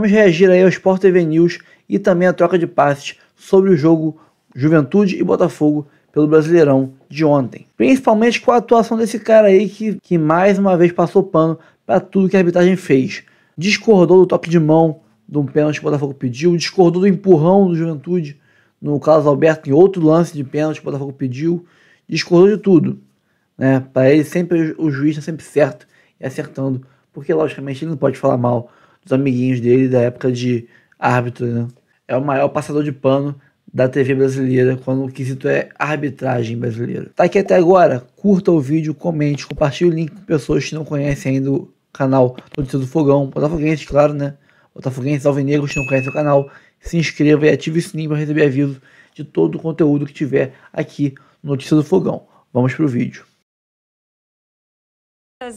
Vamos reagir aí ao Sport TV News e também à troca de passes sobre o jogo Juventude e Botafogo pelo Brasileirão de ontem. Principalmente com a atuação desse cara aí que, que mais uma vez passou pano para tudo que a arbitragem fez. Discordou do toque de mão de um pênalti que o Botafogo pediu, discordou do empurrão do Juventude no Carlos Alberto em outro lance de pênalti que o Botafogo pediu, discordou de tudo. Né? Para ele sempre o juiz está sempre certo e acertando, porque logicamente ele não pode falar mal dos amiguinhos dele da época de árbitro, né? É o maior passador de pano da TV brasileira quando o quesito é arbitragem brasileira. Tá aqui até agora, curta o vídeo, comente, compartilhe o link com pessoas que não conhecem ainda o canal Notícias do Fogão, Botafoguenses, claro, né? Botafoguenses, Alvinegros que não conhecem o canal, se inscreva e ative o sininho para receber aviso de todo o conteúdo que tiver aqui no Notícias do Fogão. Vamos pro vídeo.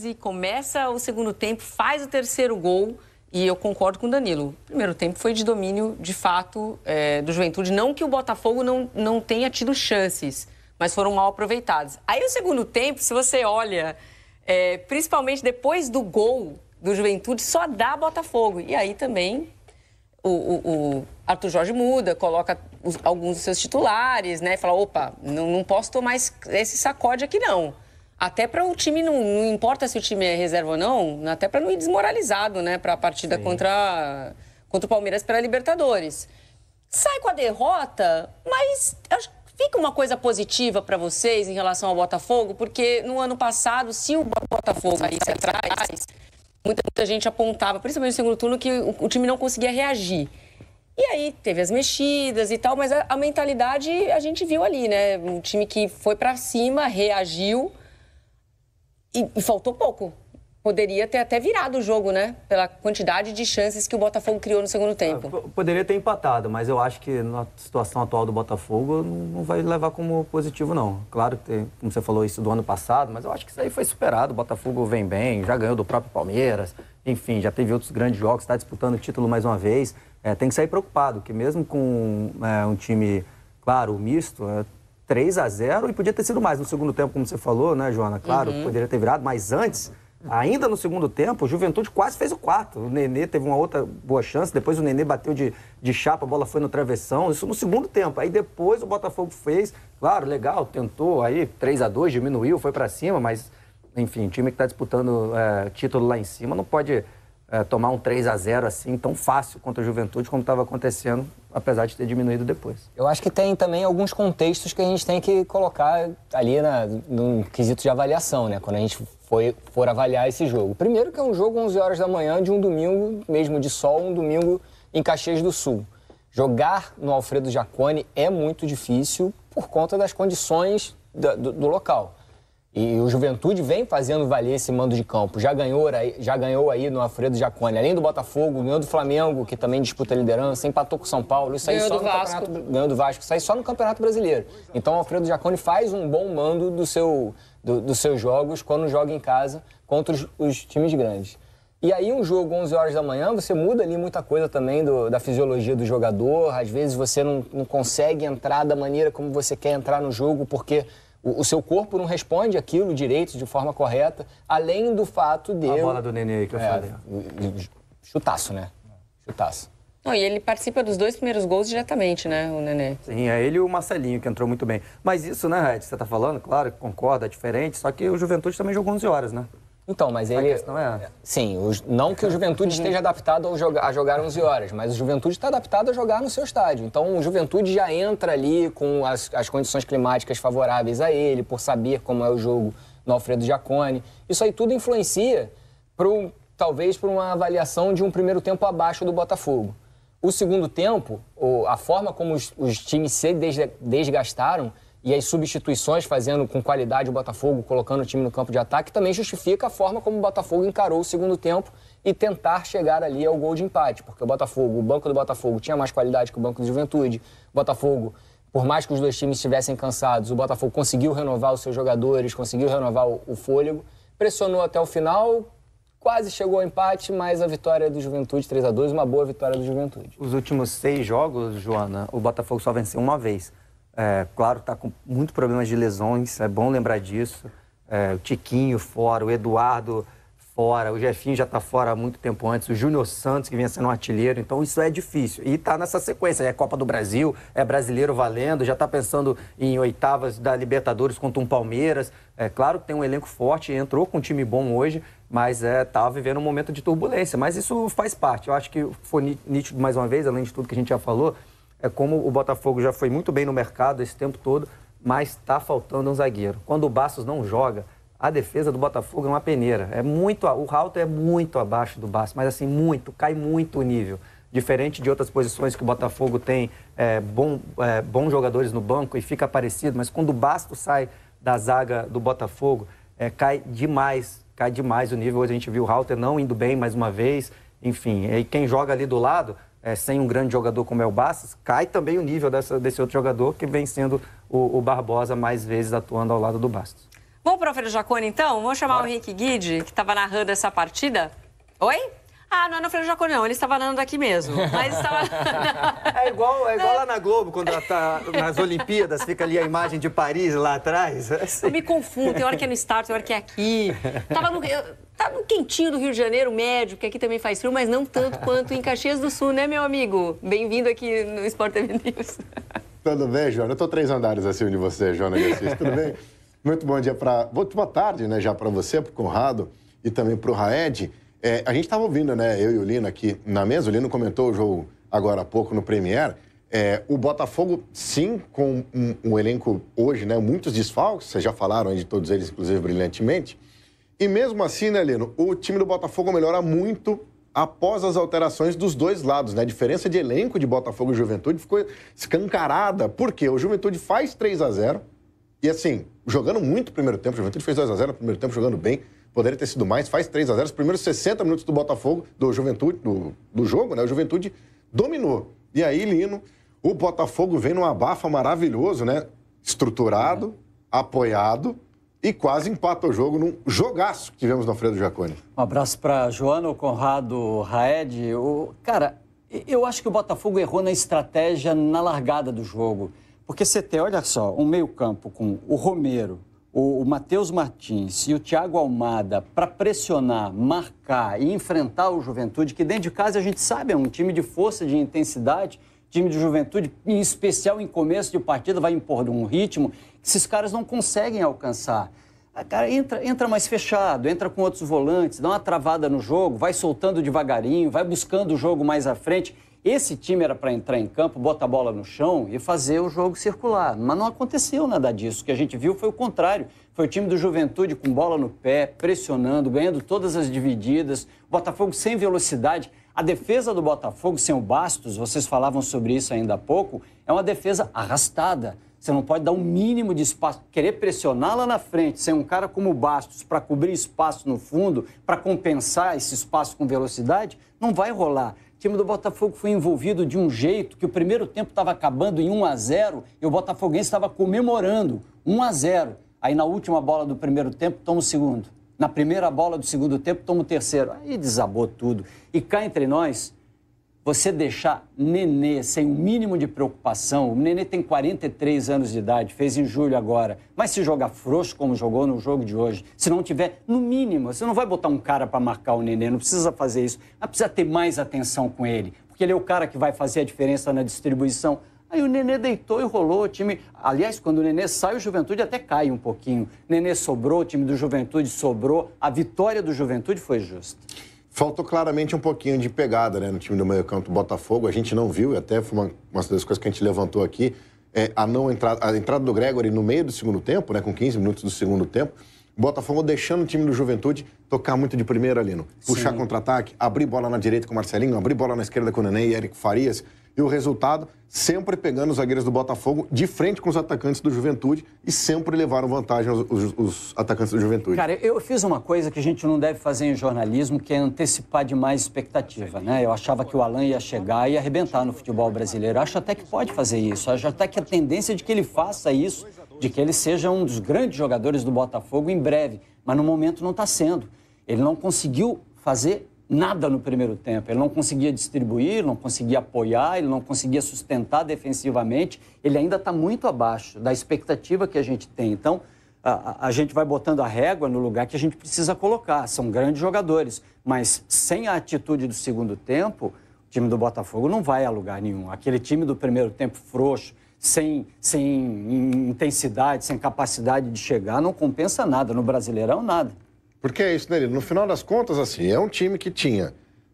E começa o segundo tempo, faz o terceiro gol. E eu concordo com o Danilo. O primeiro tempo foi de domínio, de fato, é, do Juventude. Não que o Botafogo não, não tenha tido chances, mas foram mal aproveitadas. Aí o segundo tempo, se você olha, é, principalmente depois do gol do Juventude, só dá Botafogo. E aí também o, o, o Arthur Jorge muda, coloca os, alguns dos seus titulares, né? Fala, opa, não, não posso tomar esse, esse sacode aqui não. Até para o time, não, não, importa se o time é reserva ou não, até para não ir desmoralizado, né? Para a partida contra, contra o Palmeiras a Libertadores. Sai com a derrota, mas fica uma coisa positiva para vocês em relação ao Botafogo, porque no ano passado, se o Botafogo saísse atrás, muita, muita gente apontava, principalmente no segundo turno, que o, o time não conseguia reagir. E aí teve as mexidas e tal, mas a, a mentalidade a gente viu ali, né? Um time que foi para cima, reagiu e, e faltou pouco. Poderia ter até virado o jogo, né? Pela quantidade de chances que o Botafogo criou no segundo tempo. Ah, poderia ter empatado, mas eu acho que na situação atual do Botafogo não vai levar como positivo, não. Claro que, como você falou, isso do ano passado, mas eu acho que isso aí foi superado. O Botafogo vem bem, já ganhou do próprio Palmeiras, enfim, já teve outros grandes jogos, está disputando o título mais uma vez. É, tem que sair preocupado, que mesmo com é, um time, claro, misto, é, 3 a 0 e podia ter sido mais no segundo tempo, como você falou, né, Joana? Claro, uhum. poderia ter virado, mas antes, ainda no segundo tempo, o Juventude quase fez o quarto O Nenê teve uma outra boa chance, depois o Nenê bateu de, de chapa, a bola foi no travessão, isso no segundo tempo. Aí depois o Botafogo fez, claro, legal, tentou, aí 3 a 2 diminuiu, foi para cima, mas enfim, time que está disputando é, título lá em cima não pode é, tomar um 3 a 0 assim tão fácil contra a juventude como estava acontecendo, apesar de ter diminuído depois. Eu acho que tem também alguns contextos que a gente tem que colocar ali na, no quesito de avaliação, né? Quando a gente foi, for avaliar esse jogo. Primeiro que é um jogo 11 horas da manhã de um domingo, mesmo de sol, um domingo em Caxias do Sul. Jogar no Alfredo Jacone é muito difícil por conta das condições do, do, do local. E o Juventude vem fazendo valer esse mando de campo. Já ganhou, já ganhou aí no Alfredo Jacone, além do Botafogo, ganhou do Flamengo, que também disputa a liderança, empatou com o São Paulo, isso aí ganhou só no Vasco. Campeonato, ganhou do Vasco, isso aí só no Campeonato Brasileiro. Então o Alfredo Jacone faz um bom mando do seu, do, dos seus jogos quando joga em casa contra os, os, times grandes. E aí um jogo 11 horas da manhã, você muda ali muita coisa também do, da fisiologia do jogador, às vezes você não, não consegue entrar da maneira como você quer entrar no jogo, porque o, o, seu corpo não responde aquilo direito de forma correta, além do fato de. A bola do Nenê que eu é, falei. Chutaço, né? Chutaço. Não, e ele participa dos dois primeiros gols diretamente, né, o Nenê? Sim, é ele e o Marcelinho, que entrou muito bem. Mas isso, né, Red, você tá falando, claro, concorda, é diferente, só que o Juventude também jogou 11 horas, né? Então, mas ele. A questão é. Sim, não que o Juventude esteja adaptado a jogar 11 horas, mas o Juventude está adaptado a jogar no seu estádio. Então, o Juventude já entra ali com as, as condições climáticas favoráveis a ele, por saber como é o jogo no Alfredo Giacone. Isso aí tudo influencia, pro, talvez, para uma avaliação de um primeiro tempo abaixo do Botafogo. O segundo tempo, a forma como os, os times se desgastaram e as substituições fazendo com qualidade o Botafogo, colocando o time no campo de ataque, também justifica a forma como o Botafogo encarou o segundo tempo e tentar chegar ali ao gol de empate, porque o Botafogo, o banco do Botafogo tinha mais qualidade que o banco do Juventude. O Botafogo, por mais que os dois times estivessem cansados, o Botafogo conseguiu renovar os seus jogadores, conseguiu renovar o, o fôlego, pressionou até o final, quase chegou ao empate, mas a vitória do Juventude 3 a 2, uma boa vitória do Juventude. Os últimos seis jogos, Joana, o Botafogo só venceu uma vez. É, claro, está com muitos problemas de lesões, é bom lembrar disso. É, o Tiquinho fora, o Eduardo fora, o Jefinho já está fora há muito tempo antes, o Júnior Santos, que vinha sendo um artilheiro, então isso é difícil. E está nessa sequência, é Copa do Brasil, é brasileiro valendo, já está pensando em oitavas da Libertadores contra um Palmeiras. É claro que tem um elenco forte, entrou com um time bom hoje, mas está é, tá vivendo um momento de turbulência. Mas isso faz parte, eu acho que foi nítido mais uma vez, além de tudo que a gente já falou, é como o Botafogo já foi muito bem no mercado esse tempo todo, mas está faltando um zagueiro. Quando o Bastos não joga, a defesa do Botafogo é uma peneira. É muito, o Rauter é muito abaixo do Bastos, mas assim, muito, cai muito o nível. Diferente de outras posições que o Botafogo tem é, bom, é, bons jogadores no banco e fica parecido, mas quando o Bastos sai da zaga do Botafogo, é, cai demais, cai demais o nível. Hoje a gente viu o Rauter não indo bem mais uma vez, enfim. E quem joga ali do lado é, sem um grande jogador como é o Bassas, cai também o nível dessa, desse outro jogador que vem sendo o, o, Barbosa mais vezes atuando ao lado do Bastos. Vamos para o Jacone, então? Vamos chamar Bora. o Henrique Guide, que estava narrando essa partida. Oi? Ah, não é no Alfredo Jacone, não. Ele estava narrando aqui mesmo. Mas estava... é igual, é igual lá na Globo, quando ela tá nas Olimpíadas, fica ali a imagem de Paris lá atrás. Assim. Eu me confundo. Tem hora que é no start, tem hora que é aqui. Tava no... Eu Tá no quentinho do Rio de Janeiro, médio, que aqui também faz frio, mas não tanto quanto em Caxias do Sul, né, meu amigo? Bem-vindo aqui no Sport TV News. Tudo bem, Joana? Eu tô três andares acima de você, Joana Garcia. Tudo bem? Muito bom dia para. Boa tarde, né, já para você, para o Conrado e também para o Raed. É, a gente estava ouvindo, né, eu e o Lino aqui na mesa. O Lino comentou o jogo agora há pouco no Premier. É, o Botafogo, sim, com um, um elenco hoje, né, muitos desfalques, vocês já falaram aí de todos eles, inclusive brilhantemente. E mesmo assim, né, Lino, o time do Botafogo melhora muito após as alterações dos dois lados. Né? A diferença de elenco de Botafogo e Juventude ficou escancarada, porque o Juventude faz 3 a 0 e assim, jogando muito o primeiro tempo, o Juventude fez 2 a 0 no primeiro tempo, jogando bem, poderia ter sido mais, faz 3 a 0 Os primeiros 60 minutos do Botafogo, do Juventude, do, do jogo, né? o Juventude dominou. E aí, Lino, o Botafogo vem num abafa maravilhoso, né? Estruturado, apoiado, e quase empata o jogo num jogaço que tivemos na Alfredo Jaconi. Um abraço para Joana, o Conrado Raed. O... Cara, eu acho que o Botafogo errou na estratégia na largada do jogo. Porque você tem, olha só, um meio-campo com o Romero, o, o Matheus Martins e o Thiago Almada para pressionar, marcar e enfrentar o Juventude, que dentro de casa a gente sabe é um time de força, de intensidade time de juventude, em especial em começo de partida, vai impor um ritmo que esses caras não conseguem alcançar. A ah, cara entra, entra mais fechado, entra com outros volantes, dá uma travada no jogo, vai soltando devagarinho, vai buscando o jogo mais à frente. Esse time era para entrar em campo, bota a bola no chão e fazer o jogo circular. Mas não aconteceu nada disso. O que a gente viu foi o contrário. Foi o time do Juventude com bola no pé, pressionando, ganhando todas as divididas. Botafogo sem velocidade. A defesa do Botafogo sem o Bastos, vocês falavam sobre isso ainda há pouco, é uma defesa arrastada. Você não pode dar um mínimo de espaço. Querer pressionar lá na frente, sem um cara como o Bastos para cobrir espaço no fundo, para compensar esse espaço com velocidade, não vai rolar. O time do Botafogo foi envolvido de um jeito que o primeiro tempo estava acabando em 1 a 0 e o Botafoguense estava comemorando 1 a 0. Aí na última bola do primeiro tempo toma o segundo. Na primeira bola do segundo tempo, toma o terceiro. Aí desabou tudo. E cá entre nós, você deixar Nenê sem o um mínimo de preocupação, o Nenê tem 43 anos de idade, fez em julho agora, mas se jogar frouxo como jogou no jogo de hoje, se não tiver, no mínimo, você não vai botar um cara para marcar o Nenê, não precisa fazer isso, mas precisa ter mais atenção com ele, porque ele é o cara que vai fazer a diferença na distribuição. Aí o Nenê deitou e rolou o time. Aliás, quando o Nenê sai, o Juventude até cai um pouquinho. Nenê sobrou, o time do Juventude sobrou. A vitória do Juventude foi justa. Faltou claramente um pouquinho de pegada né, no time do meio-campo do Botafogo. A gente não viu, e até foi uma, uma das coisas que a gente levantou aqui, é, a, não entrada, a entrada do Gregory no meio do segundo tempo, né, com 15 minutos do segundo tempo. Botafogo deixando o time do Juventude tocar muito de primeira ali, Puxar contra-ataque, abrir bola na direita com o Marcelinho, abrir bola na esquerda com o Nenê e Eric Farias. E o resultado, sempre pegando os zagueiros do Botafogo de frente com os atacantes do Juventude e sempre levaram vantagem os, os, os atacantes do Juventude. Cara, eu fiz uma coisa que a gente não deve fazer em jornalismo, que é antecipar demais expectativa, né? Eu achava que o Alan ia chegar e arrebentar no futebol brasileiro. Acho até que pode fazer isso. Acho até que a tendência é de que ele faça isso, de que ele seja um dos grandes jogadores do Botafogo em breve. Mas no momento não está sendo. Ele não conseguiu fazer nada no primeiro tempo. Ele não conseguia distribuir, não conseguia apoiar, ele não conseguia sustentar defensivamente. Ele ainda está muito abaixo da expectativa que a gente tem. Então, a, a, gente vai botando a régua no lugar que a gente precisa colocar. São grandes jogadores, mas sem a atitude do segundo tempo, o time do Botafogo não vai a lugar nenhum. Aquele time do primeiro tempo frouxo, sem, sem intensidade, sem capacidade de chegar, não compensa nada. No Brasileirão, nada. Porque é isso, né, Lino? No final das contas, assim, é um time que tinha.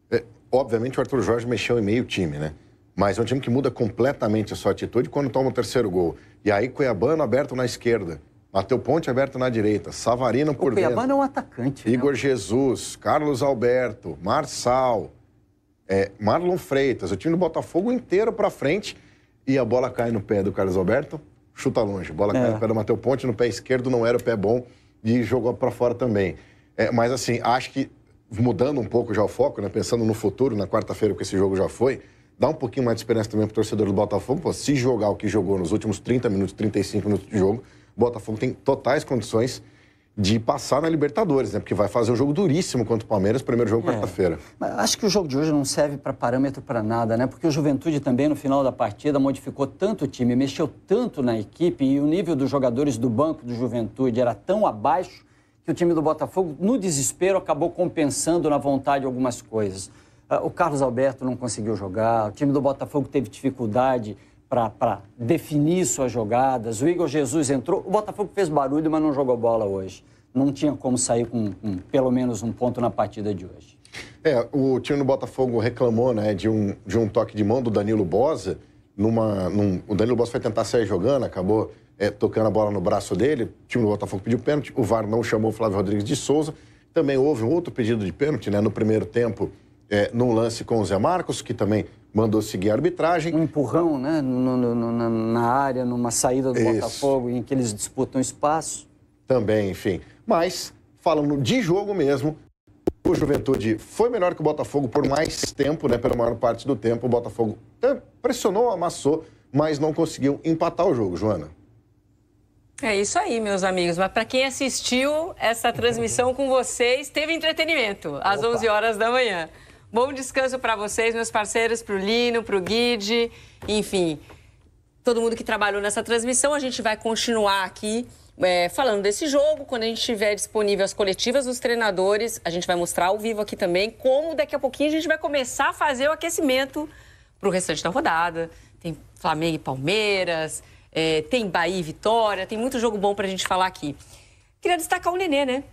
É, obviamente, o Arthur Jorge mexeu em meio time, né? Mas é um time que muda completamente a sua atitude quando toma o terceiro gol. E aí, Cuiabano aberto na esquerda. Mateu Ponte aberto na direita, Savarino por o dentro. Cuiabano é um atacante. Né? Igor Jesus, Carlos Alberto, Marçal, é, Marlon Freitas, o time do Botafogo inteiro para frente e a bola cai no pé do Carlos Alberto, chuta longe. Bola é. cai no pé do Mateu Ponte, no pé esquerdo não era o pé bom e jogou para fora também. É, mas, assim, acho que, mudando um pouco já o foco, né, pensando no futuro, na quarta-feira, que esse jogo já foi, dá um pouquinho mais de esperança também para o torcedor do Botafogo. Pô, se jogar o que jogou nos últimos 30 minutos, 35 minutos de jogo, o Botafogo tem totais condições de passar na Libertadores, né? Porque vai fazer um jogo duríssimo contra o Palmeiras, primeiro jogo é. quarta-feira. Acho que o jogo de hoje não serve para parâmetro para nada, né? Porque o Juventude também no final da partida modificou tanto o time, mexeu tanto na equipe e o nível dos jogadores do banco do Juventude era tão abaixo que o time do Botafogo, no desespero, acabou compensando na vontade algumas coisas. Ah, o Carlos Alberto não conseguiu jogar, o time do Botafogo teve dificuldade para definir suas jogadas, o Igor Jesus entrou, o Botafogo fez barulho, mas não jogou bola hoje. Não tinha como sair com, com pelo menos um ponto na partida de hoje. É, o time do Botafogo reclamou né, de, um, de um toque de mão do Danilo Bosa. Numa, num, o Danilo Bosa foi tentar sair jogando, acabou é, tocando a bola no braço dele. O time do Botafogo pediu pênalti, o VAR não chamou o Flávio Rodrigues de Souza. Também houve um outro pedido de pênalti né, no primeiro tempo, é, num lance com o Zé Marcos, que também mandou seguir a arbitragem. Um empurrão né, no, no, no, na área, numa saída do Isso. Botafogo, em que eles disputam espaço. Também, enfim. Mas, falando de jogo mesmo, o Juventude foi melhor que o Botafogo por mais tempo, né? Pela maior parte do tempo, o Botafogo pressionou, amassou, mas não conseguiu empatar o jogo, Joana. É isso aí, meus amigos. Mas para quem assistiu essa transmissão com vocês, teve entretenimento às Opa. 11 horas da manhã. Bom descanso para vocês, meus parceiros, para o Lino, para o Guide, enfim, todo mundo que trabalhou nessa transmissão. A gente vai continuar aqui é, falando desse jogo. Quando a gente tiver disponível as coletivas dos treinadores, a gente vai mostrar ao vivo aqui também como daqui a pouquinho a gente vai começar a fazer o aquecimento para o restante da rodada. Tem Flamengo e Palmeiras é, tem Bahia e Vitória, tem muito jogo bom para a gente falar aqui. Queria destacar o Nenê, né?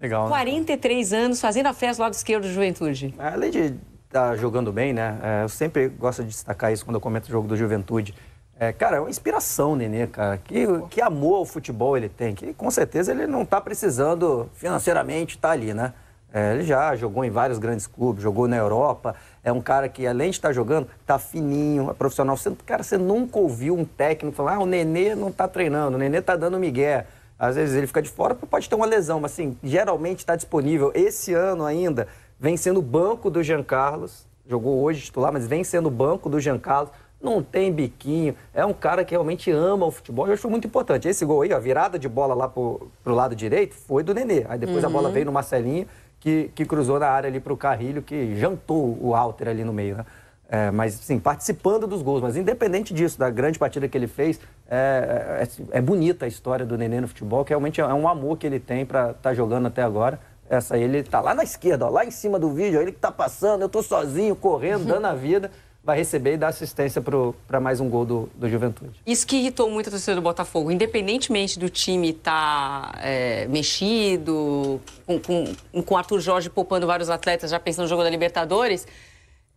Legal. Né? 43 anos, fazendo a festa do esquerdo do Juventude. Além de estar tá jogando bem, né? É, eu sempre gosto de destacar isso quando eu comento o jogo do Juventude. É, cara, é uma inspiração, Nenê, cara. Que, que amor ao futebol ele tem. Que com certeza ele não está precisando financeiramente estar tá ali, né? É, ele já jogou em vários grandes clubes, jogou na Europa. É um cara que, além de estar jogando, está fininho, é profissional. Você, cara, você nunca ouviu um técnico falar: ah, o Nenê não está treinando, o Nenê está dando migué. Às vezes ele fica de fora porque pode ter uma lesão, mas assim, geralmente está disponível. Esse ano ainda vem sendo banco do Jean Carlos, jogou hoje titular, mas vem sendo banco do Jean Carlos. Não tem biquinho, é um cara que realmente ama o futebol. Eu acho muito importante. Esse gol aí, a virada de bola lá pro, pro lado direito, foi do Nenê. Aí depois uhum. a bola uhum. veio no Marcelinho que, que cruzou na área ali para o Carrilho, que jantou o Alter ali no meio, né? É, mas, sim, participando dos gols. Mas, independente disso, da grande partida que ele fez, é, é, assim, é bonita a história do Nenê no futebol, que realmente é, é um amor que ele tem para estar tá jogando até agora. Essa aí, ele tá lá na esquerda, ó, lá em cima do vídeo, ó, ele que tá passando, eu tô sozinho, correndo, uhum. dando a vida vai receber e dar assistência para mais um gol do, do Juventude. Isso que irritou muito a torcida do Botafogo, independentemente do time estar tá, é, mexido, com, com, com Arthur Jorge poupando vários atletas, já pensando no jogo da Libertadores,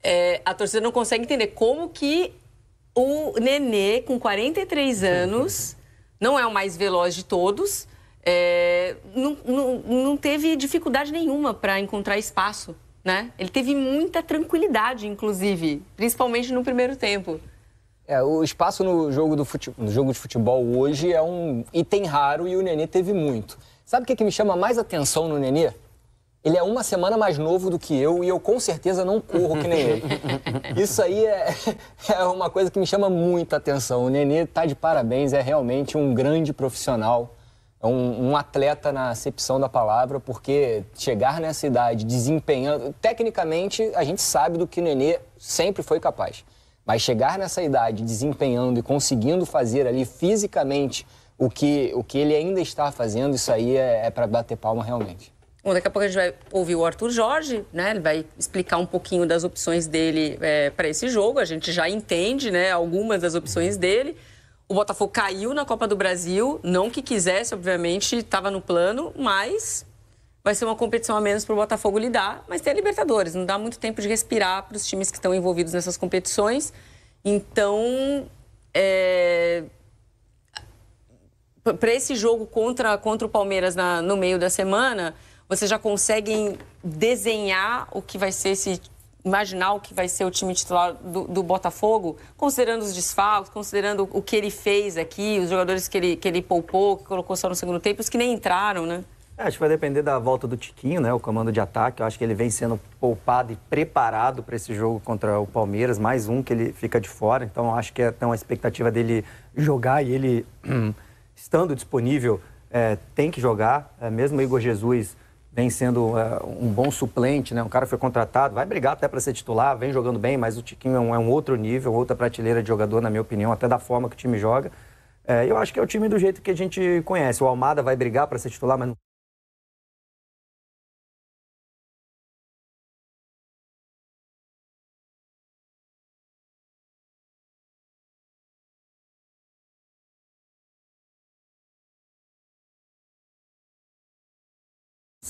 é, a torcida não consegue entender como que o Nenê, com 43 anos, não é o mais veloz de todos, é, não, não, não teve dificuldade nenhuma para encontrar espaço né? Ele teve muita tranquilidade, inclusive, principalmente no primeiro tempo. É, o espaço no jogo, do fute... no jogo de futebol hoje é um item raro e o Nenê teve muito. Sabe o que, é que me chama mais atenção no Nenê? Ele é uma semana mais novo do que eu e eu com certeza não corro que nem ele. Isso aí é, é uma coisa que me chama muita atenção. O Nenê tá de parabéns, é realmente um grande profissional. É um, um, atleta na acepção da palavra, porque chegar nessa idade desempenhando. Tecnicamente, a gente sabe do que o Nenê sempre foi capaz. Mas chegar nessa idade desempenhando e conseguindo fazer ali fisicamente o que, o que ele ainda está fazendo, isso aí é, é para bater palma realmente. Bom, daqui a pouco a gente vai ouvir o Arthur Jorge, né? Ele vai explicar um pouquinho das opções dele é, para esse jogo. A gente já entende, né? Algumas das opções dele o Botafogo caiu na Copa do Brasil, não que quisesse, obviamente, estava no plano, mas vai ser uma competição a menos para o Botafogo lidar. Mas tem a Libertadores, não dá muito tempo de respirar para os times que estão envolvidos nessas competições. Então, é... para esse jogo contra, contra o Palmeiras na, no meio da semana, vocês já conseguem desenhar o que vai ser esse imaginar o que vai ser o time titular do, do, Botafogo, considerando os desfalques, considerando o que ele fez aqui, os jogadores que ele, que ele poupou, que colocou só no segundo tempo, os que nem entraram, né? É, acho que vai depender da volta do Tiquinho, né? O comando de ataque. Eu acho que ele vem sendo poupado e preparado para esse jogo contra o Palmeiras. Mais um que ele fica de fora. Então, acho que é uma expectativa dele jogar e ele, estando disponível, é, tem que jogar. É, mesmo o Igor Jesus vem sendo é, um bom suplente, né? Um cara foi contratado, vai brigar até para ser titular, vem jogando bem, mas o Tiquinho é um, é um, outro nível, outra prateleira de jogador, na minha opinião, até da forma que o time joga. É, eu acho que é o time do jeito que a gente conhece. O Almada vai brigar para ser titular, mas não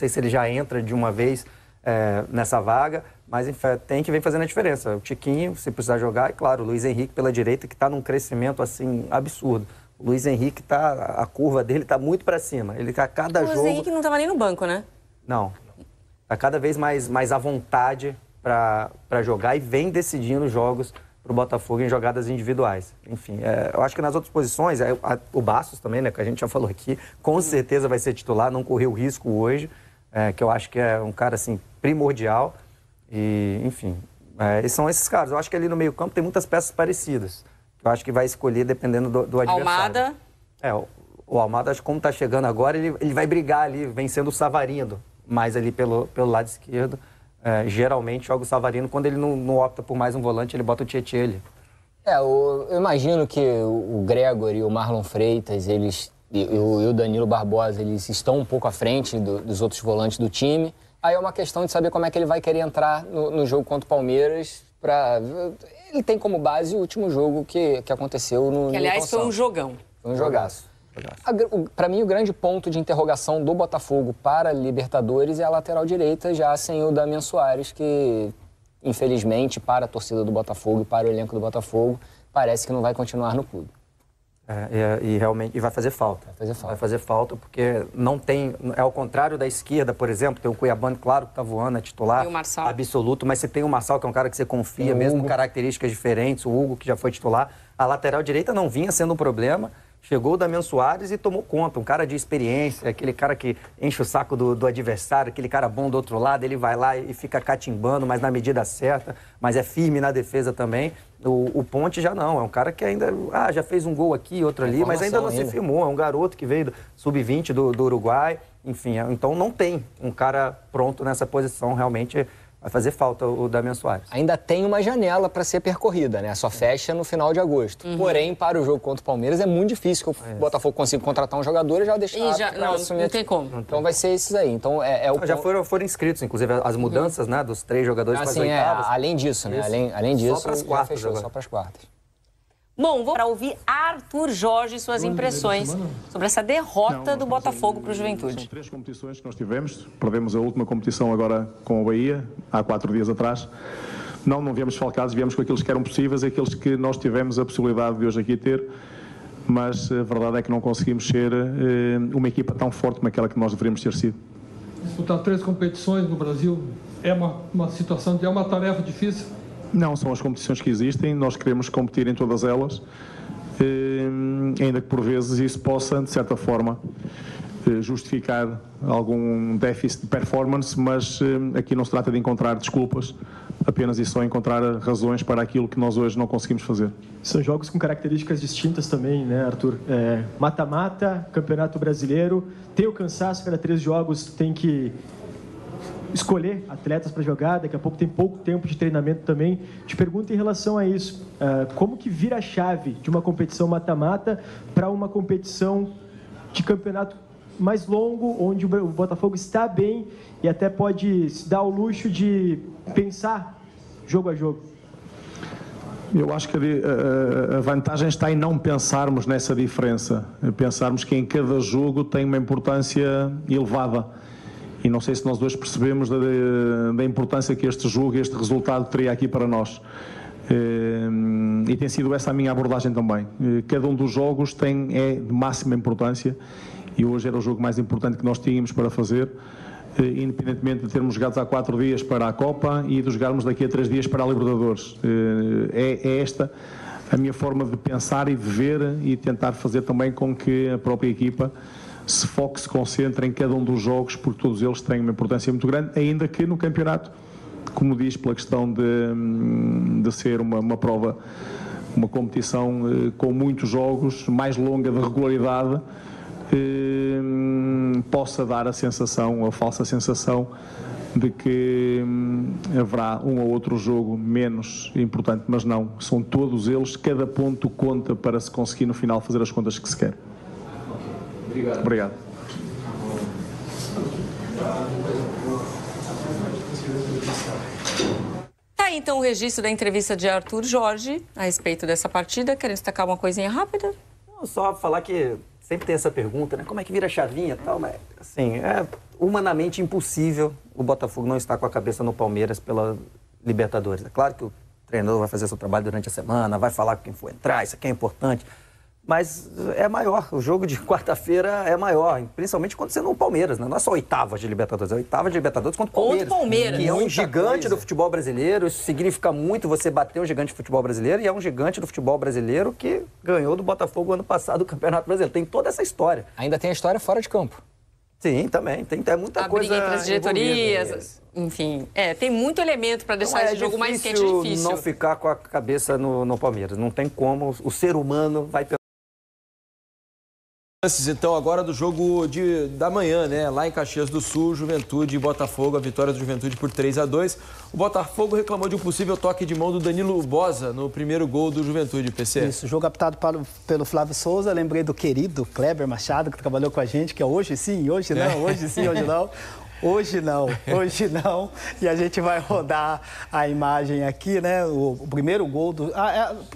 sei se ele já entra de uma vez é, nessa vaga, mas enfim, tem que vir fazendo a diferença. O Tiquinho, se precisar jogar, e é claro, o Luiz Henrique pela direita, que está num crescimento assim absurdo. O Luiz Henrique tá. A curva dele está muito para cima. Ele tá cada o jogo. O Luiz Henrique não estava nem no banco, né? Não. Está cada vez mais, mais à vontade para jogar e vem decidindo jogos para o Botafogo em jogadas individuais. Enfim, é, eu acho que nas outras posições, é, a, o Bastos também, né, que a gente já falou aqui, com certeza vai ser titular, não correu risco hoje é, que eu acho que é um cara assim primordial. E, enfim, é, e são esses caras. Eu acho que ali no meio-campo tem muitas peças parecidas. Eu acho que vai escolher dependendo do, do adversário. Almada? É, o, o Almada, acho que como está chegando agora, ele, ele vai brigar ali, vencendo o Savarino, mais ali pelo, pelo lado esquerdo. É, geralmente joga o Savarino. Quando ele não, não, opta por mais um volante, ele bota o Tietchan. É, eu, imagino que o, Gregory e o Marlon Freitas, eles e, o Danilo Barbosa eles estão um pouco à frente do, dos outros volantes do time. Aí é uma questão de saber como é que ele vai querer entrar no, no jogo contra o Palmeiras. Pra... Ele tem como base o último jogo que, que aconteceu no. Que, aliás, no foi um jogão. Foi um jogaço. Para mim, o grande ponto de interrogação do Botafogo para Libertadores é a lateral direita, já sem o Damian Soares, que infelizmente para a torcida do Botafogo e para o elenco do Botafogo, parece que não vai continuar no clube. É, e, e, realmente e vai fazer falta. Vai fazer falta. Vai fazer falta porque não tem. É ao contrário da esquerda, por exemplo, tem o Cuiabano, claro que está voando, é titular. Tem o Marçal. Absoluto, mas você tem o Marçal, que é um cara que você confia, mesmo com características diferentes, o Hugo, que já foi titular. A lateral direita não vinha sendo um problema. Chegou o Damião Soares e tomou conta. Um cara de experiência, aquele cara que enche o saco do, do adversário, aquele cara bom do outro lado, ele vai lá e fica catimbando, mas na medida certa, mas é firme na defesa também. O, o, Ponte já não, é um cara que ainda ah, já fez um gol aqui, outro ali, mas ainda não ainda. se firmou. É um garoto que veio do sub-20 do, do Uruguai, enfim. É, então não tem um cara pronto nessa posição, realmente vai fazer falta o Damian Soares. Ainda tem uma janela para ser percorrida, né? Só fecha no final de agosto. Uhum. Porém, para o jogo contra o Palmeiras é muito difícil que o é Botafogo consiga contratar um jogador e já deixar... E já, não, não, tem como. Não tem. Então vai ser esses aí. Então é, é o... Já foram, foram inscritos, inclusive, as mudanças, uhum. né? Dos três jogadores ah, para as é, oitavas. É, além disso, né? Além, além disso... Só para as quartas fechou, Só para as quartas. Bom, vou para ouvir Arthur Jorge suas impressões sobre essa derrota do Botafogo para o Juventude. São três competições que nós tivemos. Perdemos a última competição agora com o Bahia, há quatro dias atrás. Não, não viemos falcados, viemos com aqueles que eram possíveis, aqueles que nós tivemos a possibilidade de hoje aqui ter mas eh, a verdade é que não conseguimos ser eh, uma equipa tão forte como aquela que nós deveríamos ter sido. Disputar três competições no Brasil é uma, uma situação, é uma tarefa difícil. Não, são as competições que existem, nós queremos competir em todas elas, eh, ainda que por vezes isso possa, de certa forma, eh, justificar algum déficit de performance, mas eh, aqui não se trata de encontrar desculpas, apenas e só encontrar razões para aquilo que nós hoje não conseguimos fazer. São jogos com características distintas também, né, Arthur? É, mata-mata, é, Campeonato Brasileiro, tem o cansaço, cada três jogos tem que escolher atletas para jogar, daqui a pouco tem pouco tempo de treinamento também. Te pergunto em relação a isso, eh, como que vira a chave de uma competição mata-mata para uma competição de campeonato mais longo, onde o Botafogo está bem e até pode se dar o luxo de pensar jogo a jogo? Eu acho que a eh, eh, vantagem está em não pensarmos nessa diferença, pensarmos que em cada jogo tem uma importância elevada e não sei se nós dois percebemos da, da importância que este jogo, este resultado teria aqui para nós. Ehm, e tem sido essa a minha abordagem também. Eh, cada um dos jogos tem, é de máxima importância e hoje era o jogo mais importante que nós tínhamos para fazer, eh, independentemente de termos jogado há quatro dias para a Copa e de jogarmos daqui a três dias para a Libertadores. Eh, é, é, esta a minha forma de pensar e de ver e tentar fazer também com que a própria equipa se foque, se concentre em cada um dos jogos, porque todos eles têm uma importância muito grande, ainda que no campeonato, como diz, pela questão de, hum, de ser uma, uma prova, uma competição eh, com muitos jogos, mais longa de regularidade, hum, possa dar a sensação, a falsa sensação, de que hum, haverá um ou outro jogo menos importante, mas não, são todos eles, cada ponto conta para se conseguir no final fazer as contas que se quer. Obrigado. Obrigado. Tá aí, então o registro da entrevista de Arthur Jorge a respeito dessa partida. Querem destacar uma coisinha rápida? Não, só falar que sempre tem essa pergunta, né? Como é que vira a chavinha e tal, mas assim, é humanamente impossível o Botafogo não estar com a cabeça no Palmeiras pela Libertadores. É claro que o treinador vai fazer seu trabalho durante a semana, vai falar com quem for entrar, isso aqui é importante mas é maior. O jogo de quarta-feira é maior, principalmente quando você é não Palmeiras, né? Não é só oitava de Libertadores, é oitava de Libertadores contra o Palmeiras. Contra Palmeiras. Que é um gigante coisa. do futebol brasileiro, isso significa muito você bater um gigante do futebol brasileiro e é um gigante do futebol brasileiro que ganhou do Botafogo ano passado o Campeonato Brasileiro. Tem toda essa história. Ainda tem a história fora de campo. Sim, também. Tem, tem é muita a coisa. Briga entre as diretorias. Enfim, é, tem muito elemento para deixar então, é esse jogo mais quente e difícil. Não ficar com a cabeça no, no Palmeiras. Não tem como. O ser humano vai ter. Antes, então agora do jogo de, da manhã, né? Lá em Caxias do Sul, Juventude e Botafogo, a vitória do Juventude por 3 a 2 O Botafogo reclamou de um possível toque de mão do Danilo Bosa no primeiro gol do Juventude, PC. Isso, jogo apitado pelo Flávio Souza, lembrei do querido Kleber Machado, que trabalhou com a gente, que é hoje sim, hoje não, é. hoje sim, hoje não. Hoje não, hoje não. E a gente vai rodar a imagem aqui, né? O, o primeiro gol do. A, a,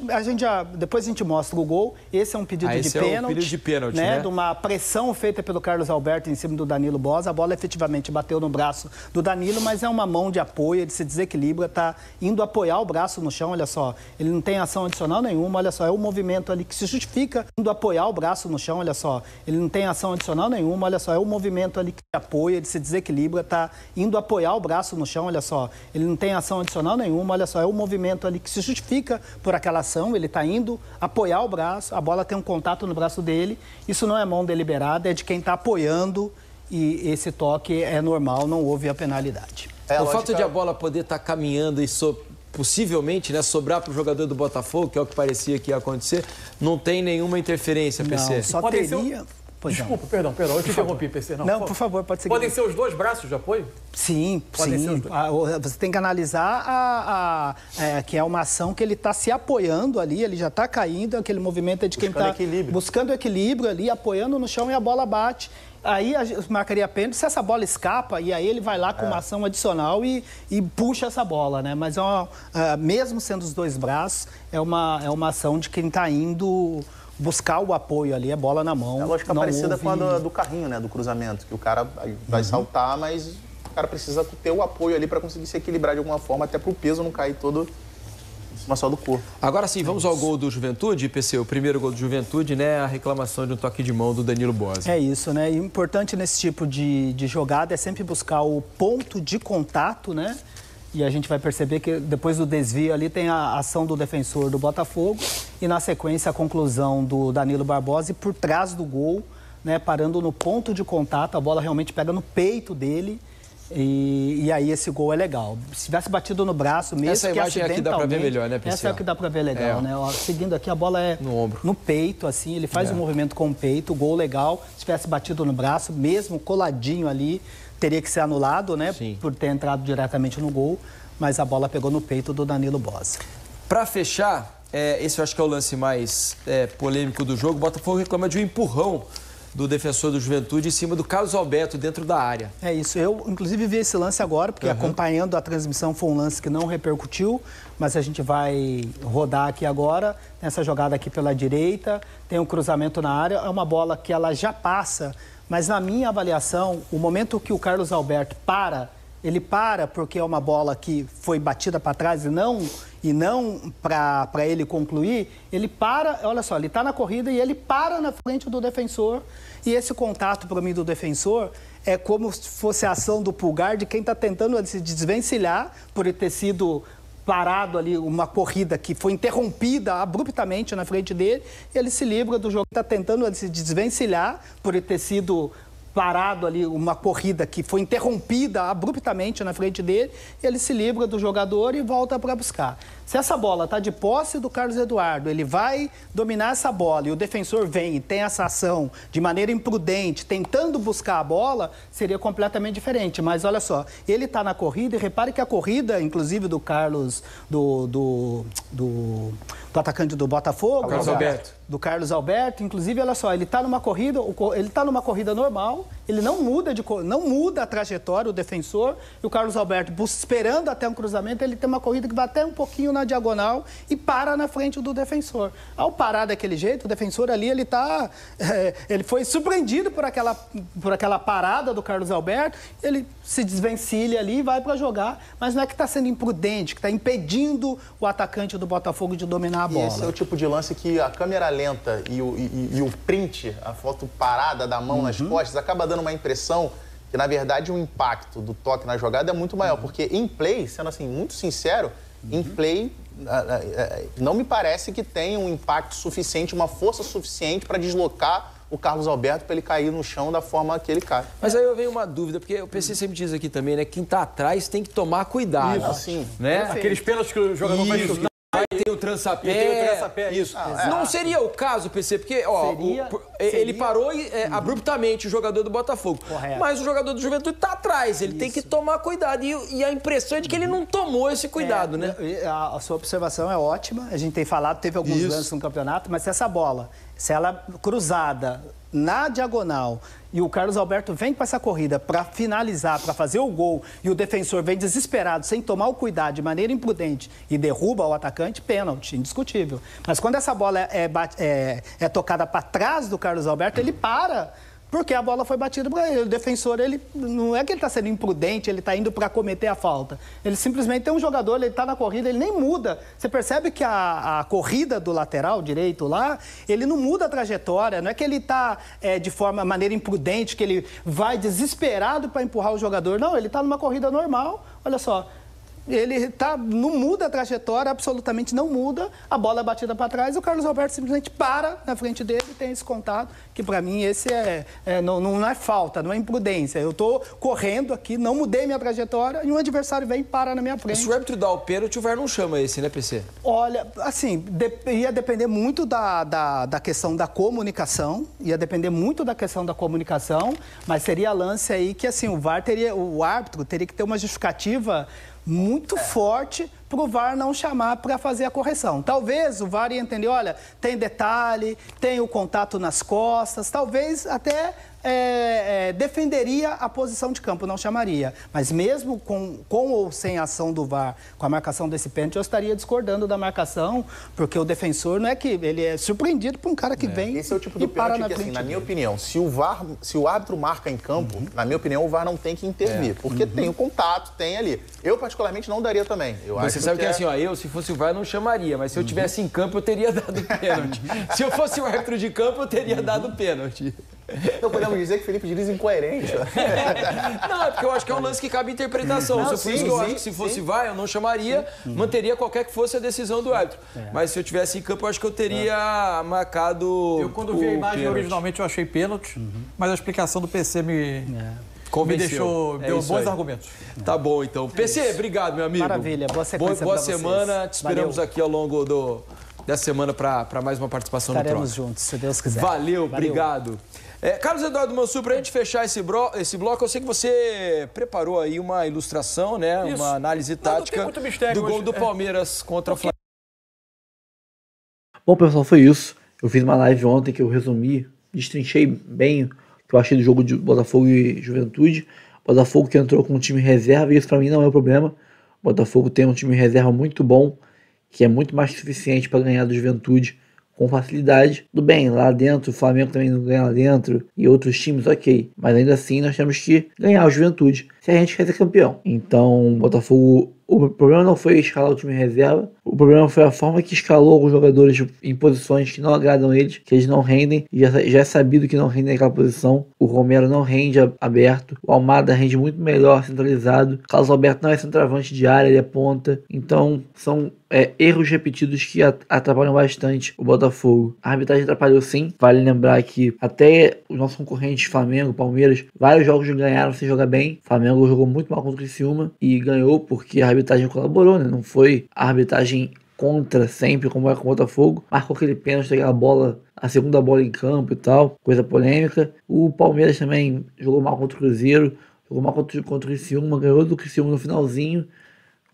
é, a, gente já. Depois a gente mostra o gol. Esse é um pedido ah, de é pênalti. É um pedido de pênalti, né? né? De uma pressão feita pelo Carlos Alberto em cima do Danilo Bosa. A bola efetivamente bateu no braço do Danilo, mas é uma mão de apoio, ele se desequilibra, tá indo apoiar o braço no chão, olha só. Ele não tem ação adicional nenhuma, olha só, é o um movimento ali que se justifica indo apoiar o braço no chão, olha só. Ele não tem ação adicional nenhuma, olha só, é o um movimento ali que apoia, ele se desequilibra desequilibra, está indo apoiar o braço no chão, olha só. Ele não tem ação adicional nenhuma, olha só, é o movimento ali que se justifica por aquela ação, ele está indo apoiar o braço, a bola tem um contato no braço dele, isso não é mão deliberada, é de quem está apoiando e esse toque é normal, não houve a penalidade. É, o fato de a bola poder estar tá caminhando e so... possivelmente né, sobrar para o jogador do Botafogo, que é o que parecia que ia acontecer, não tem nenhuma interferência, PC. Não, só teria... Pois é. Desculpa, não. perdão, perdão, eu te interrompi, PC. Não, não por, por favor, pode ser. Podem ser os dois braços de apoio? Sim, Podem sim. dois. Ah, você tem que analisar a, a é, que é uma ação que ele está se apoiando ali, ele já está caindo, aquele movimento é de buscando quem está buscando equilíbrio ali, apoiando no chão e a bola bate aí marcaria pênalti se essa bola escapa e aí ele vai lá com é. uma ação adicional e, e, puxa essa bola, né? Mas é, é mesmo sendo os dois braços, é uma, é uma ação de quem está indo buscar o apoio ali, é bola na mão. É a lógica parecida ouve... com a do, do, carrinho, né? Do cruzamento, que o cara vai uhum. saltar, mas o cara precisa ter o apoio ali para conseguir se equilibrar de alguma forma, até para o peso não cair todo mas só do corpo. Agora sim, vamos é ao gol do Juventude, PC, o primeiro gol do Juventude, né? A reclamação de um toque de mão do Danilo Bosa. É isso, né? E o importante nesse tipo de, de jogada é sempre buscar o ponto de contato, né? e a gente vai perceber que depois do desvio ali tem a ação do defensor do Botafogo e na sequência a conclusão do Danilo Barbosa e por trás do gol, né, parando no ponto de contato, a bola realmente pega no peito dele. E, e aí esse gol é legal. Se tivesse batido no braço mesmo. Essa imagem é que dá para ver melhor, né, Piscina? Essa é que dá para ver legal, é. né? Ó, seguindo aqui, a bola é no, ombro. no peito, assim, ele faz o é. um movimento com o peito, gol legal. Se tivesse batido no braço, mesmo coladinho ali, teria que ser anulado, né? Sim. Por ter entrado diretamente no gol, mas a bola pegou no peito do Danilo Bosa. Para fechar, é, esse eu acho que é o lance mais é, polêmico do jogo. O Botafogo reclama de um empurrão do defensor do Juventude em cima do Carlos Alberto dentro da área. É isso. Eu, inclusive, vi esse lance agora, porque uhum. acompanhando a transmissão foi um lance que não repercutiu, mas a gente vai rodar aqui agora. Nessa jogada aqui pela direita, tem um cruzamento na área. É uma bola que ela já passa mas na minha avaliação, o momento que o Carlos Alberto para, ele para porque é uma bola que foi batida para trás e não e não para ele concluir, ele para, olha só, ele está na corrida e ele para na frente do defensor. E esse contato para mim do defensor é como se fosse a ação do pulgar de quem está tentando se desvencilhar por ter sido parado ali, uma corrida que foi interrompida abruptamente na frente dele, ele se livra do jogo, está tentando se desvencilhar por ter sido parado ali, uma corrida que foi interrompida abruptamente na frente dele, ele se livra do jogador e volta para buscar. Se essa bola está de posse do Carlos Eduardo, ele vai dominar essa bola e o defensor vem e tem essa ação de maneira imprudente, tentando buscar a bola, seria completamente diferente. Mas olha só, ele está na corrida e repare que a corrida, inclusive do Carlos, do, do, do do atacante do Botafogo. Carlos do, Alberto. Do Carlos Alberto. Inclusive, olha só, ele está numa corrida, ele está numa corrida normal, ele não muda de não muda a trajetória, o defensor, e o Carlos Alberto, esperando até um cruzamento, ele tem uma corrida que vai até um pouquinho na diagonal e para na frente do defensor. Ao parar daquele jeito, o defensor ali, ele tá. É, ele foi surpreendido por aquela, por aquela parada do Carlos Alberto, ele se desvencilha ali e vai para jogar, mas não é que está sendo imprudente, que está impedindo o atacante do Botafogo de dominar a bola. E esse é o tipo de lance que a câmera lenta e o, e, e o print, a foto parada da mão uhum. nas costas, acaba dando uma impressão que, na verdade, o impacto do toque na jogada é muito maior. Uhum. Porque em play, sendo assim, muito sincero, uhum. em play não me parece que tenha um impacto suficiente, uma força suficiente para deslocar o Carlos Alberto para ele cair no chão da forma que ele cai. Mas aí eu venho uma dúvida, porque o PC sempre diz aqui também, né? Quem está atrás tem que tomar cuidado. Isso, sim. Né? Aqueles pênaltis que o jogador Isso. vai Aí tem o trançapé. Tem o trançapé. É isso. Ah, não seria o caso, PC, porque ó, seria, o, ele parou é, uhum. abruptamente o jogador do Botafogo. Correto. Mas o jogador do Juventude tá atrás, ele Isso. tem que tomar cuidado. E, e, a impressão é de que ele uhum. não tomou esse cuidado, é, né? A, a, sua observação é ótima. A gente tem falado, teve alguns Isso. lances no campeonato, mas se essa bola, se ela é cruzada na diagonal e o Carlos Alberto vem para essa corrida para finalizar, para fazer o gol, e o defensor vem desesperado, sem tomar o cuidado, de maneira imprudente, e derruba o atacante, pênalti, indiscutível. Mas quando essa bola é, é, é, é tocada para trás do Carlos Alberto, ele para porque a bola foi batida para ele. O defensor, ele não é que ele está sendo imprudente, ele está indo para cometer a falta. Ele simplesmente tem um jogador, ele está na corrida, ele nem muda. Você percebe que a, a, corrida do lateral direito lá, ele não muda a trajetória. Não é que ele está é, de forma, maneira imprudente, que ele vai desesperado para empurrar o jogador. Não, ele está numa corrida normal. Olha só, ele tá, não muda a trajetória, absolutamente não muda. A bola é batida para trás e o Carlos Alberto simplesmente para na frente dele e tem esse contato, que para mim esse é, é não, não, é falta, não é imprudência. Eu estou correndo aqui, não mudei minha trajetória e um adversário vem e para na minha frente. Se o árbitro dá o pênalti, o VAR não chama esse, né, PC? Olha, assim, de, ia depender muito da, da, da questão da comunicação, ia depender muito da questão da comunicação, mas seria lance aí que, assim, o VAR teria, o árbitro teria que ter uma justificativa muito forte para o VAR não chamar para fazer a correção. Talvez o VAR ia entender, olha, tem detalhe, tem o contato nas costas, talvez até é, é, defenderia a posição de campo, não chamaria. Mas mesmo com, com ou sem a ação do VAR, com a marcação desse pênalti, eu estaria discordando da marcação, porque o defensor não é que ele é surpreendido por um cara que é. vem. Esse é o tipo do pênalti na que, assim, na minha opinião, se o VAR, se o árbitro marca em campo, uhum. na minha opinião, o VAR não tem que intervir, é. porque uhum. tem o contato, tem ali. Eu particularmente não daria também. Eu acho você sabe que é... assim, ó, eu, se fosse o VAR, não chamaria, mas se eu uhum. tivesse em campo, eu teria dado pênalti. se eu fosse o árbitro de campo, eu teria uhum. dado pênalti. Então podemos dizer que Felipe Diniz é incoerente. não, é porque eu acho que é um lance que cabe interpretação. Não, sim, que eu acho que se fosse sim. vai, eu não chamaria, sim. Uhum. manteria qualquer que fosse a decisão do árbitro. É. Mas se eu tivesse em campo, eu acho que eu teria é. marcado. Eu, quando vi a imagem pênalti. originalmente, eu achei pênalti, uhum. mas a explicação do PC me. É. Convenceu. Me deixou, é deu bons aí. argumentos. Tá bom, então. PC, é obrigado, meu amigo. Maravilha, boa sequência Boa, boa semana, vocês. te esperamos Valeu. aqui ao longo do, dessa semana para mais uma participação Estaremos no Troca. juntos, se Deus quiser. Valeu, Valeu. obrigado. É, Carlos Eduardo Mansur, para a gente fechar esse, bro, esse bloco, eu sei que você preparou aí uma ilustração, né? Isso. Uma análise tática não, não do gol hoje. do é. Palmeiras contra o Flamengo. Bom, pessoal, foi isso. Eu fiz uma live ontem que eu resumi, destrinchei bem que eu achei do jogo de Botafogo e Juventude. Botafogo que entrou com um time reserva, e isso para mim não é o um problema. Botafogo tem um time reserva muito bom, que é muito mais que suficiente para ganhar do Juventude com facilidade. Tudo bem, lá dentro, o Flamengo também não ganha lá dentro, e outros times, ok. Mas ainda assim, nós temos que ganhar o Juventude, se a gente quer ser campeão. Então, Botafogo o problema não foi escalar o time reserva, o problema foi a forma que escalou alguns jogadores em posições que não agradam eles, que eles não rendem, e já, já é sabido que não rendem naquela posição. O Romero não rende aberto, o Almada rende muito melhor centralizado, o Carlos Alberto não é centroavante de área, ele é ponta. Então, são é, erros repetidos que atrapalham bastante o Botafogo. A arbitragem atrapalhou sim. Vale lembrar que até os nossos concorrentes Flamengo, Palmeiras, vários jogos ganharam sem jogar bem. Flamengo jogou muito mal contra o Criciúma e ganhou porque a arbitragem colaborou, né? Não foi a arbitragem contra sempre, como é com o Botafogo. Marcou aquele pênalti, aquela bola, a segunda bola em campo e tal, coisa polêmica. O Palmeiras também jogou mal contra o Cruzeiro, jogou mal contra, contra o Criciúma, ganhou do Criciúma no finalzinho.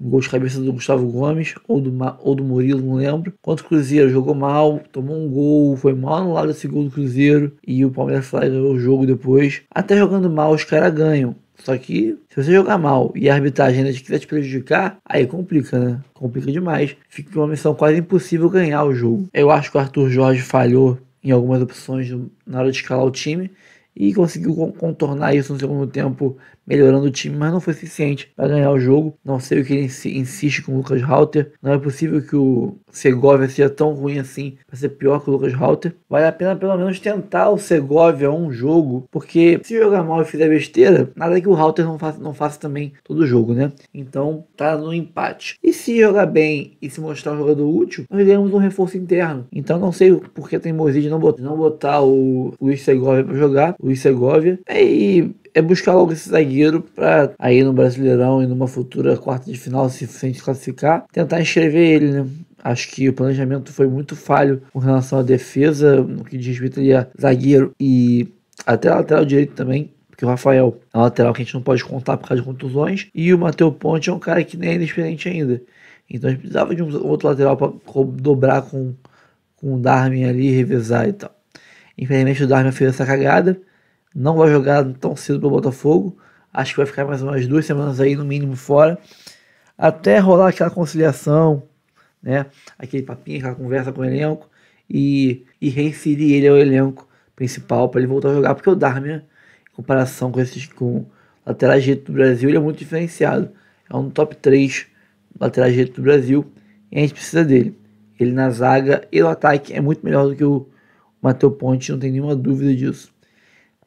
Um gol de cabeça do Gustavo Gomes ou do, ou do Murilo, não lembro. Contra o Cruzeiro, jogou mal, tomou um gol, foi mal no lado desse gol do Cruzeiro. E o Palmeiras foi lá e ganhou o jogo depois. Até jogando mal, os caras ganham. Só que se você jogar mal e a arbitragem ainda quiser te prejudicar, aí complica, né? Complica demais. Fica uma missão quase impossível ganhar o jogo. Eu acho que o Arthur Jorge falhou em algumas opções na hora de escalar o time e conseguiu contornar isso no segundo tempo melhorando o time, mas não foi suficiente para ganhar o jogo. Não sei o que ele insiste com o Lucas Halter. Não é possível que o Segovia seja tão ruim assim para ser pior que o Lucas Halter. Vale a pena pelo menos tentar o Segovia um jogo, porque se jogar mal e fizer besteira, nada que o Halter não faça, não faça também todo jogo, né? Então tá no empate. E se jogar bem e se mostrar um jogador útil, nós ganhamos um reforço interno. Então não sei por que tem Mozid não botar, não botar o Luiz Segovia para jogar, Luiz Segovia. É, e é buscar logo esse zagueiro para aí no Brasileirão e numa futura quarta de final, se sente classificar, tentar inscrever ele, né? Acho que o planejamento foi muito falho com relação à defesa, no que diz respeito ali a zagueiro e até lateral direito também porque o Rafael é um lateral que a gente não pode contar por causa de contusões, e o Matheus Ponte é um cara que nem é inexperiente ainda. Então a gente precisava de um outro lateral para dobrar com, com o Darwin ali, revezar e tal. Infelizmente o Darwin fez essa cagada, não vai jogar tão cedo para o Botafogo. Acho que vai ficar mais umas duas semanas aí, no mínimo, fora. Até rolar aquela conciliação, né? Aquele papinho, aquela conversa com o elenco. E, e reinserir ele ao elenco principal para ele voltar a jogar. Porque o Darmian, em comparação com esses com lateral direito do Brasil, ele é muito diferenciado. É um top 3 lateral direito do Brasil. E a gente precisa dele. Ele na zaga e no ataque é muito melhor do que o Matheus Ponte, não tem nenhuma dúvida disso.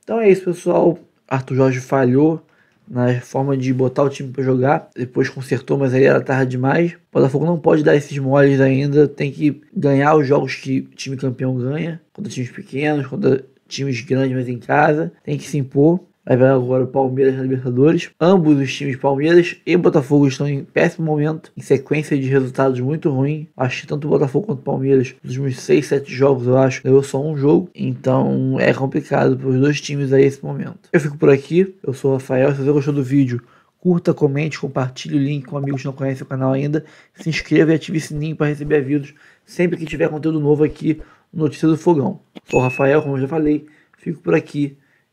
Então é isso, pessoal. Arthur Jorge falhou na forma de botar o time para jogar, depois consertou, mas aí era tarde demais. O Botafogo não pode dar esses moles ainda, tem que ganhar os jogos que o time campeão ganha, contra times pequenos, contra times grandes, mas em casa, tem que se impor. Vai ver agora o Palmeiras na Libertadores. Ambos os times, Palmeiras e Botafogo, estão em péssimo momento, em sequência de resultados muito ruim. Acho que tanto o Botafogo quanto o Palmeiras, nos últimos 6, 7 jogos, eu acho, ganhou só um jogo. Então é complicado para os dois times aí esse momento. Eu fico por aqui. Eu sou o Rafael. Se você gostou do vídeo, curta, comente, compartilhe o link com amigos que não conhecem o canal ainda. Se inscreva e ative o sininho para receber avisos sempre que tiver conteúdo novo aqui no Notícias do Fogão. Sou o Rafael, como já falei. Fico por aqui